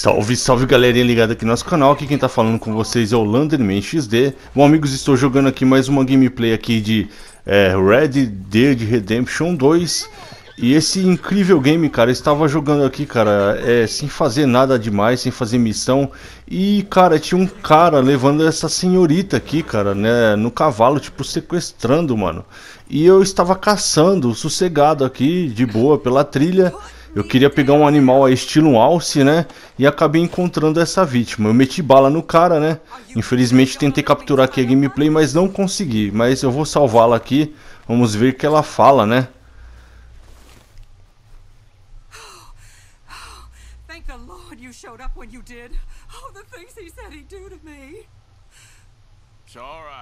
Salve, salve galerinha ligada aqui no nosso canal, aqui quem tá falando com vocês é o Landerman XD Bom amigos, estou jogando aqui mais uma gameplay aqui de é, Red Dead Redemption 2 E esse incrível game, cara, estava jogando aqui, cara, é, sem fazer nada demais, sem fazer missão E, cara, tinha um cara levando essa senhorita aqui, cara, né, no cavalo, tipo, sequestrando, mano E eu estava caçando, sossegado aqui, de boa, pela trilha eu queria pegar um animal a estilo um alce, né? E acabei encontrando essa vítima. Eu meti bala no cara, né? Infelizmente tentei capturar aqui a gameplay, mas não consegui. Mas eu vou salvá-la aqui. Vamos ver o que ela fala, né?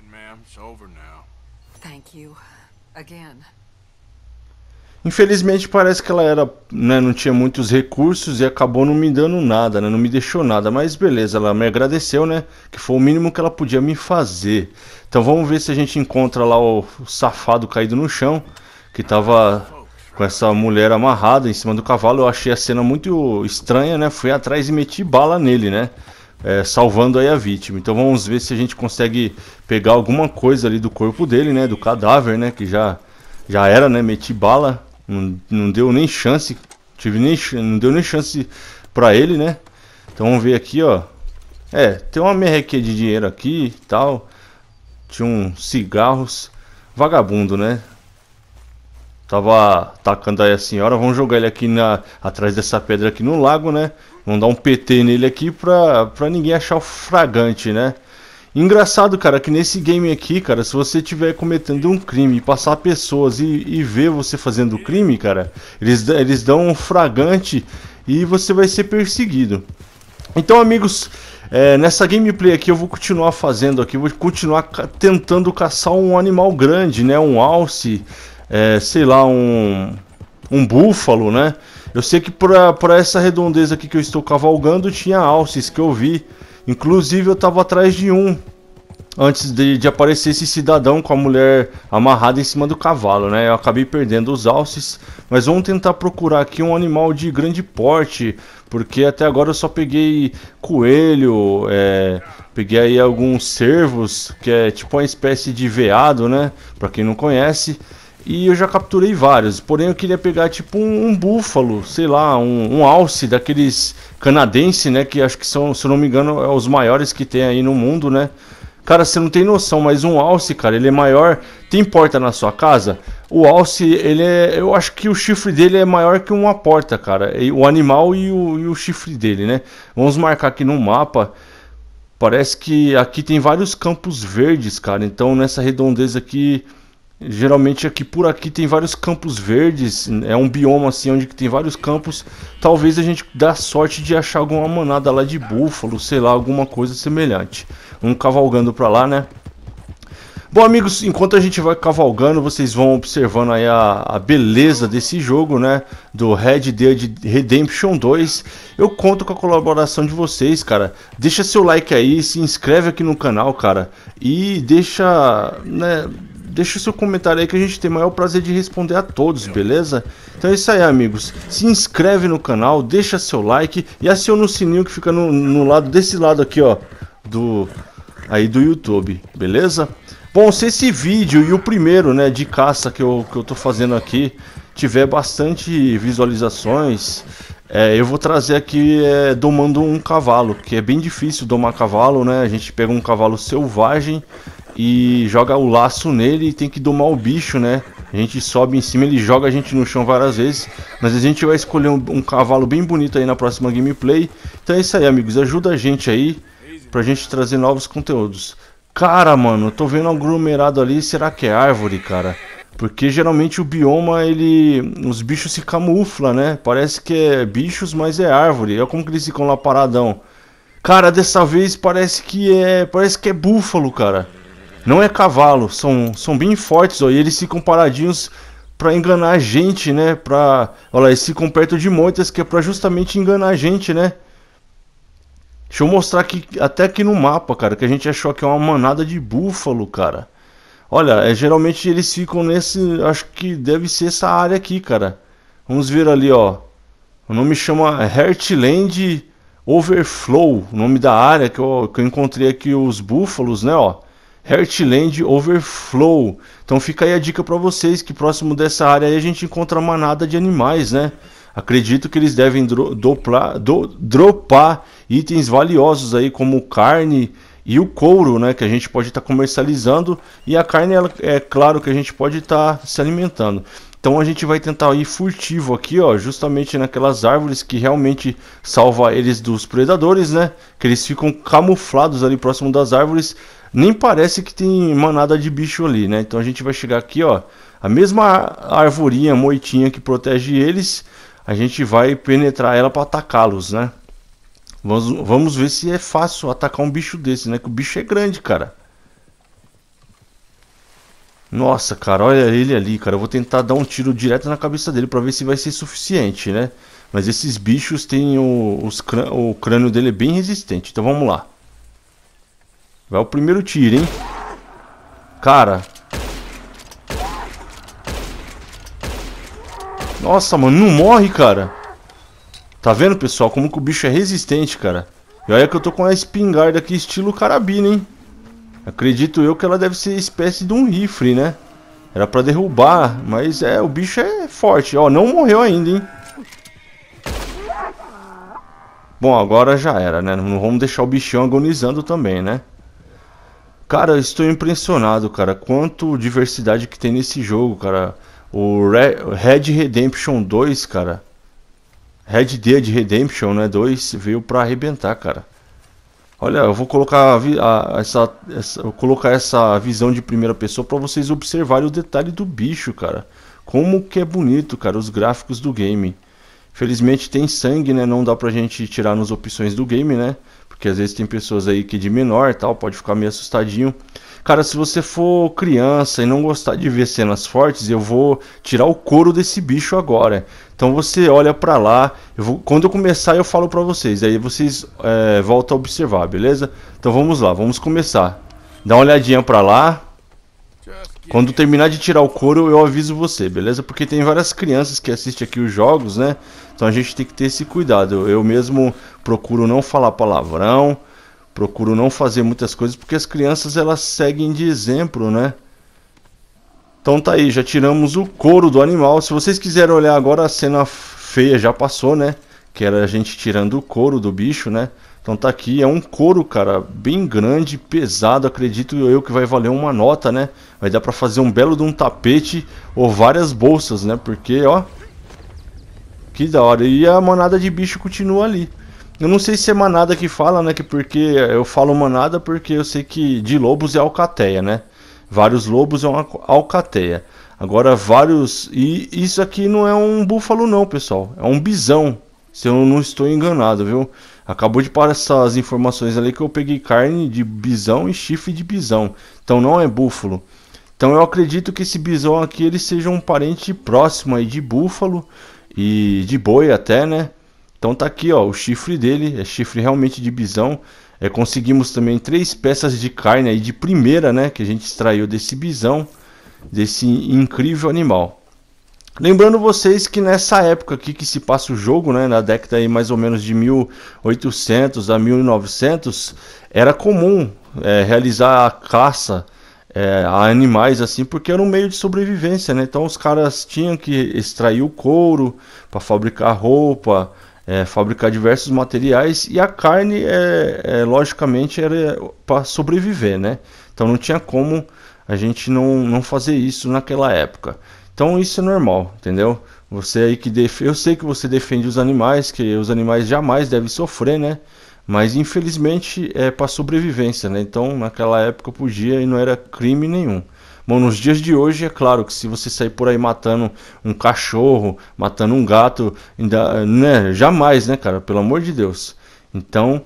ma'am. Thank you. Again. Infelizmente parece que ela era, né, não tinha muitos recursos e acabou não me dando nada, né, não me deixou nada, mas beleza, ela me agradeceu, né, que foi o mínimo que ela podia me fazer. Então vamos ver se a gente encontra lá o safado caído no chão, que tava com essa mulher amarrada em cima do cavalo. Eu achei a cena muito estranha, né, fui atrás e meti bala nele, né. É, salvando aí a vítima. Então vamos ver se a gente consegue pegar alguma coisa ali do corpo dele, né, do cadáver, né, que já já era, né, meti bala não, não deu nem chance. Tive nem, não deu nem chance pra ele, né? Então vamos ver aqui, ó. É, tem uma merrequinha de dinheiro aqui e tal. Tinha um cigarros. Vagabundo, né? Tava atacando aí a senhora. Vamos jogar ele aqui na, atrás dessa pedra aqui no lago, né? Vamos dar um PT nele aqui pra, pra ninguém achar o fragante, né? Engraçado, cara, que nesse game aqui, cara, se você estiver cometendo um crime, passar pessoas e, e ver você fazendo o crime, cara, eles, eles dão um fragante e você vai ser perseguido. Então, amigos, é, nessa gameplay aqui eu vou continuar fazendo aqui, vou continuar ca tentando caçar um animal grande, né? Um alce, é, sei lá, um, um búfalo, né? Eu sei que para essa redondeza aqui que eu estou cavalgando tinha alces que eu vi Inclusive eu tava atrás de um antes de, de, aparecer esse cidadão com a mulher amarrada em cima do cavalo, né? Eu acabei perdendo os alces, mas vamos tentar procurar aqui um animal de grande porte, porque até agora eu só peguei coelho, é, peguei aí alguns cervos, que é tipo uma espécie de veado, né? Para quem não conhece e eu já capturei vários. Porém, eu queria pegar tipo um, um búfalo, sei lá, um, um, alce daqueles canadense, né? Que acho que são, se eu não me engano, é os maiores que tem aí no mundo, né? Cara, você não tem noção, mas um alce, cara, ele é maior. Tem porta na sua casa? O alce, ele é. Eu acho que o chifre dele é maior que uma porta, cara. O animal e o, e o chifre dele, né? Vamos marcar aqui no mapa. Parece que aqui tem vários campos verdes, cara. Então nessa redondeza aqui Geralmente aqui por aqui tem vários campos verdes, é um bioma assim onde tem vários campos. Talvez a gente dá sorte de achar alguma manada lá de búfalo, sei lá, alguma coisa semelhante. Um cavalgando para lá, né? Bom, amigos, enquanto a gente vai cavalgando, vocês vão observando aí a, a, beleza desse jogo, né? Do Red Dead Redemption 2. Eu conto com a colaboração de vocês, cara. Deixa seu like aí, se inscreve aqui no canal, cara. E deixa, né? deixa o seu comentário aí que a gente tem o maior prazer de responder a todos, beleza? Então é isso aí, amigos. Se inscreve no canal, deixa seu like e aciona o sininho que fica no, no lado desse lado aqui, ó, do aí do YouTube, beleza? Bom, se esse vídeo e o primeiro, né, de caça que eu, que eu tô fazendo aqui tiver bastante visualizações, é, eu vou trazer aqui é, domando um cavalo, que é bem difícil domar cavalo, né? A gente pega um cavalo selvagem e joga o laço nele e tem que domar o bicho, né? A gente sobe em cima, ele joga a gente no chão várias vezes. Mas a gente vai escolher um, um cavalo bem bonito aí na próxima gameplay. Então é isso aí, amigos. Ajuda a gente aí pra gente trazer novos conteúdos. Cara, mano, tô vendo um aglomerado ali. Será que é árvore, cara? Porque geralmente o bioma, ele. Os bichos se camuflam, né? Parece que é bichos, mas é árvore. Olha como que eles ficam lá paradão. Cara, dessa vez parece que é. Parece que é búfalo, cara. Não é cavalo, são, são bem fortes, ó, e eles ficam paradinhos para enganar a gente, né? Pra, olha lá, eles ficam perto de montes que é para justamente enganar a gente, né? Deixa eu mostrar aqui, até aqui no mapa, cara, que a gente achou que é uma manada de búfalo, cara. Olha, é, geralmente eles ficam nesse, acho que deve ser essa área aqui, cara. Vamos ver ali, ó. O nome chama Heartland Overflow, o nome da área que eu, que eu encontrei aqui os búfalos, né, ó. Heartland Overflow. Então fica aí a dica para vocês que próximo dessa área aí a gente encontra manada de animais, né? Acredito que eles devem dro do dropar itens valiosos aí como carne e o couro, né? Que a gente pode estar tá comercializando e a carne, ela, é claro que a gente pode estar tá se alimentando. Então a gente vai tentar ir furtivo aqui, ó, justamente naquelas árvores que realmente salva eles dos predadores, né? Que eles ficam camuflados ali próximo das árvores, nem parece que tem manada de bicho ali, né? Então a gente vai chegar aqui, ó, a mesma arvorinha, moitinha que protege eles, a gente vai penetrar ela para atacá-los, né? Vamos, vamos ver se é fácil atacar um bicho desse, né? Que o bicho é grande, cara. Nossa, cara, olha ele ali, cara. Eu vou tentar dar um tiro direto na cabeça dele para ver se vai ser suficiente, né? Mas esses bichos têm o, os o crânio dele é bem resistente. Então vamos lá. Vai o primeiro tiro, hein? Cara. Nossa, mano, não morre, cara. Tá vendo, pessoal? Como que o bicho é resistente, cara. E olha que eu tô com a espingarda aqui, estilo carabina, hein? Acredito eu que ela deve ser espécie de um rifle, né? Era pra derrubar, mas é, o bicho é forte. Ó, não morreu ainda, hein? Bom, agora já era, né? Não vamos deixar o bichão agonizando também, né? Cara, eu estou impressionado, cara. Quanto diversidade que tem nesse jogo, cara. O Red Redemption 2, cara. Red Dead Redemption, né? 2 veio pra arrebentar, cara. Olha, eu vou colocar, a, a, essa, essa, vou colocar essa visão de primeira pessoa para vocês observarem o detalhe do bicho, cara. Como que é bonito, cara, os gráficos do game. Felizmente tem sangue, né? Não dá pra gente tirar nas opções do game, né? Porque às vezes tem pessoas aí que é de menor tal, pode ficar meio assustadinho. Cara, se você for criança e não gostar de ver cenas fortes, eu vou tirar o couro desse bicho agora. Então você olha para lá. Eu vou, quando eu começar, eu falo para vocês. Aí vocês é, voltam a observar, beleza? Então vamos lá, vamos começar. Dá uma olhadinha para lá. Quando terminar de tirar o couro, eu aviso você, beleza? Porque tem várias crianças que assistem aqui os jogos, né? Então a gente tem que ter esse cuidado. Eu mesmo procuro não falar palavrão procuro não fazer muitas coisas porque as crianças elas seguem de exemplo, né? Então tá aí, já tiramos o couro do animal. Se vocês quiserem olhar agora, a cena feia já passou, né? Que era a gente tirando o couro do bicho, né? Então tá aqui, é um couro, cara, bem grande, pesado, acredito eu que vai valer uma nota, né? Vai dar pra fazer um belo de um tapete ou várias bolsas, né? Porque, ó, que da hora. E a manada de bicho continua ali. Eu não sei se é manada que fala, né? Que porque eu falo manada porque eu sei que de lobos é alcateia, né? Vários lobos é uma alcateia. Agora vários e isso aqui não é um búfalo não, pessoal. É um bisão, se eu não estou enganado, viu? Acabou de passar as informações ali que eu peguei carne de bisão e chifre de bisão. Então não é búfalo. Então eu acredito que esse bisão aqui ele seja um parente próximo aí de búfalo e de boi até, né? Então tá aqui, ó, o chifre dele, é chifre realmente de bisão. É, conseguimos também três peças de carne aí de primeira, né, que a gente extraiu desse bisão, desse incrível animal. Lembrando vocês que nessa época aqui que se passa o jogo, né, na década aí mais ou menos de 1800 a 1900, era comum é, realizar a caça é, a animais assim, porque era um meio de sobrevivência, né? Então os caras tinham que extrair o couro para fabricar roupa, é, fabricar diversos materiais e a carne é, é logicamente era para sobreviver, né? Então não tinha como a gente não, não fazer isso naquela época. Então isso é normal, entendeu? Você aí que def... eu sei que você defende os animais, que os animais jamais devem sofrer, né? Mas infelizmente é para sobrevivência, né? Então naquela época podia e não era crime nenhum. Bom, nos dias de hoje é claro que se você sair por aí matando um cachorro, matando um gato, ainda, né, jamais, né, cara, pelo amor de Deus. Então,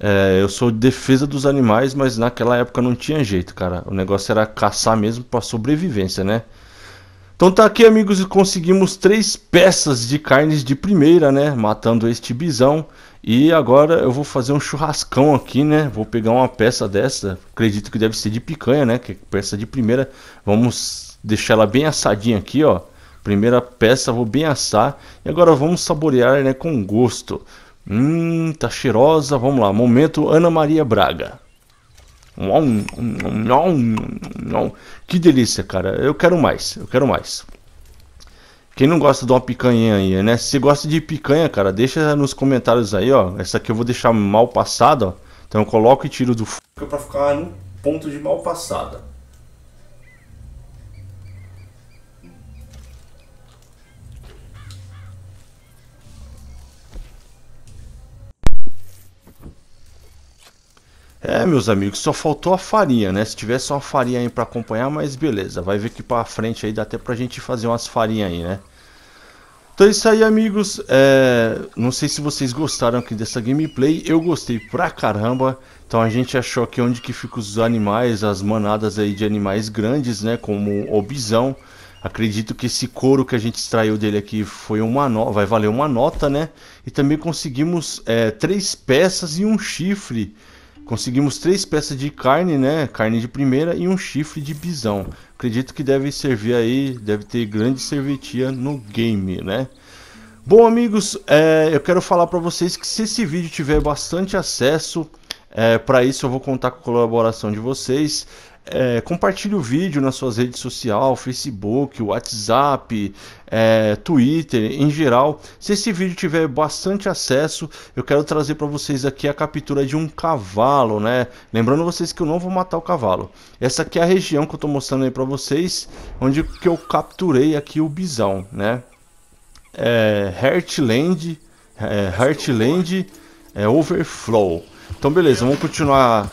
é, eu sou de defesa dos animais, mas naquela época não tinha jeito, cara. O negócio era caçar mesmo para sobrevivência, né? Então tá aqui, amigos, e conseguimos três peças de carnes de primeira, né? Matando este bisão e agora eu vou fazer um churrascão aqui, né? Vou pegar uma peça dessa, acredito que deve ser de picanha, né? Que é peça de primeira. Vamos deixar ela bem assadinha aqui, ó. Primeira peça, vou bem assar. E agora vamos saborear, né? Com gosto. Hum, tá cheirosa. Vamos lá, momento Ana Maria Braga. Que delícia, cara. Eu quero mais, eu quero mais. Quem não gosta de uma picanha aí, né? Se gosta de picanha, cara, deixa nos comentários aí, ó. Essa aqui eu vou deixar mal passada, ó. Então eu coloco e tiro do fogo pra ficar no ponto de mal passada. É, meus amigos, só faltou a farinha, né? Se tivesse uma farinha aí para acompanhar, mas beleza. Vai ver que para frente aí dá até pra gente fazer umas farinhas aí, né? Então é isso aí, amigos. É... Não sei se vocês gostaram aqui dessa gameplay. Eu gostei pra caramba. Então a gente achou aqui onde que ficam os animais, as manadas aí de animais grandes, né? Como o bisão. Acredito que esse couro que a gente extraiu dele aqui foi uma no... vai valer uma nota, né? E também conseguimos é, três peças e um chifre Conseguimos três peças de carne, né? Carne de primeira e um chifre de bisão. Acredito que deve servir aí, deve ter grande servetia no game, né? Bom, amigos, é, eu quero falar para vocês que se esse vídeo tiver bastante acesso, é, para isso eu vou contar com a colaboração de vocês é, compartilhe o vídeo nas suas redes sociais, Facebook, WhatsApp, é, Twitter, em geral. Se esse vídeo tiver bastante acesso, eu quero trazer para vocês aqui a captura de um cavalo, né? Lembrando vocês que eu não vou matar o cavalo. Essa aqui é a região que eu estou mostrando aí para vocês, onde que eu capturei aqui o bisão, né? É, Heartland, é, Heartland é, Overflow. Então beleza, vamos continuar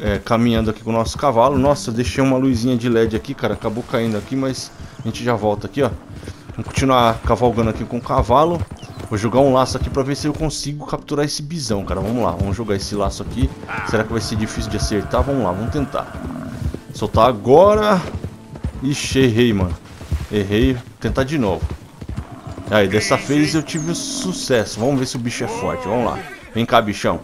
é, caminhando aqui com o nosso cavalo. Nossa, deixei uma luzinha de LED aqui, cara. Acabou caindo aqui, mas a gente já volta aqui, ó. Vamos continuar cavalgando aqui com o cavalo. Vou jogar um laço aqui pra ver se eu consigo capturar esse bisão, cara. Vamos lá, vamos jogar esse laço aqui. Será que vai ser difícil de acertar? Vamos lá, vamos tentar. Soltar agora. Ixi, errei, mano. Errei. tentar de novo. Aí, dessa vez eu tive sucesso. Vamos ver se o bicho é forte. Vamos lá. Vem cá, bichão.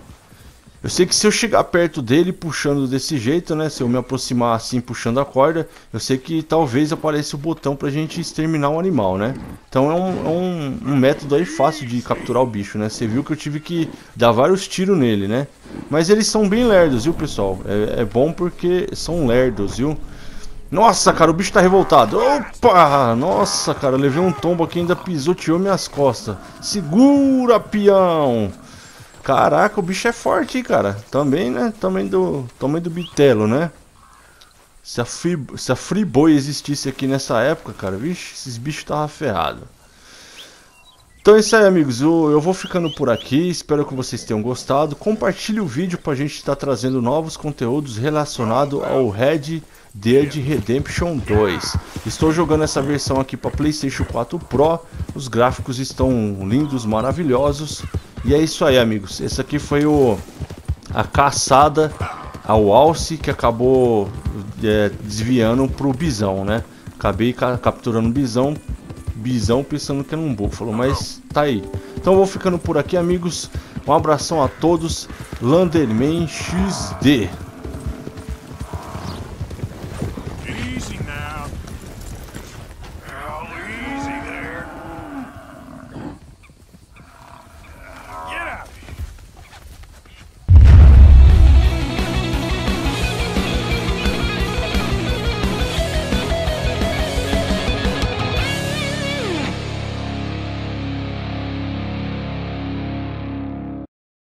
Eu sei que se eu chegar perto dele puxando desse jeito, né? Se eu me aproximar assim puxando a corda, eu sei que talvez apareça o botão pra gente exterminar o animal, né? Então é um, é um, um método aí fácil de capturar o bicho, né? Você viu que eu tive que dar vários tiros nele, né? Mas eles são bem lerdos, viu, pessoal? É, é bom porque são lerdos, viu? Nossa, cara, o bicho tá revoltado. Opa! Nossa, cara, levei um tombo aqui e ainda pisoteou minhas costas. Segura, peão! Caraca, o bicho é forte, cara. Também, né? Também do, também do bitelo, né? Se a, Free, se a Free Boy existisse aqui nessa época, cara, vixe, esses bichos tava ferrados. Então é isso aí, amigos. Eu, eu vou ficando por aqui. Espero que vocês tenham gostado. Compartilhe o vídeo pra gente estar tá trazendo novos conteúdos relacionados ao Red Dead Redemption 2. Estou jogando essa versão aqui para PlayStation 4 Pro. Os gráficos estão lindos, maravilhosos. E é isso aí, amigos. Esse aqui foi o a caçada ao alce que acabou é, desviando pro bisão, né? Acabei ca capturando bisão, bisão pensando que era um búfalo, mas tá aí. Então vou ficando por aqui, amigos. Um abração a todos. Landerman XD.